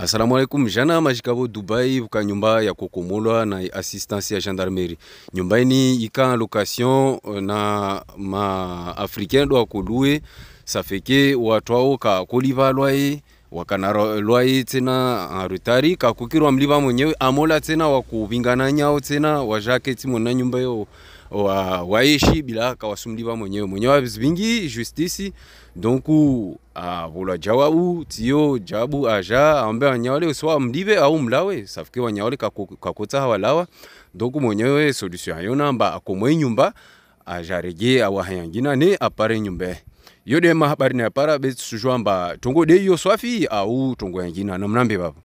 Asalamu alaikum. Jana majikabo Dubai buka nyumba ya kokomolwa na assistance ya gendarmerie nyumbaini ika location eh, na ma africain do akolue safeke watwao ka kolivalwa ye wakanaro lwai tsena harutari kakukirwa mliva mwenyewe amola tsena wakuvingana nyao tsena wazhake tsimona nyumba yo wa, waishi bila kawasumliva mwenyewe mwenyewe avizivingi justisi donku avulwa jawabu tiyo jabu aja ambe wanyawale soa mlive au mlawe safike wanyawale kakotsa hawalawa donc mwenyewe solution yona mba akomwe nyumba ajarege awahayangina ne apare nyumba yo mahabari habari na para be tongo de yo swafi au tongo yangina namnambe baba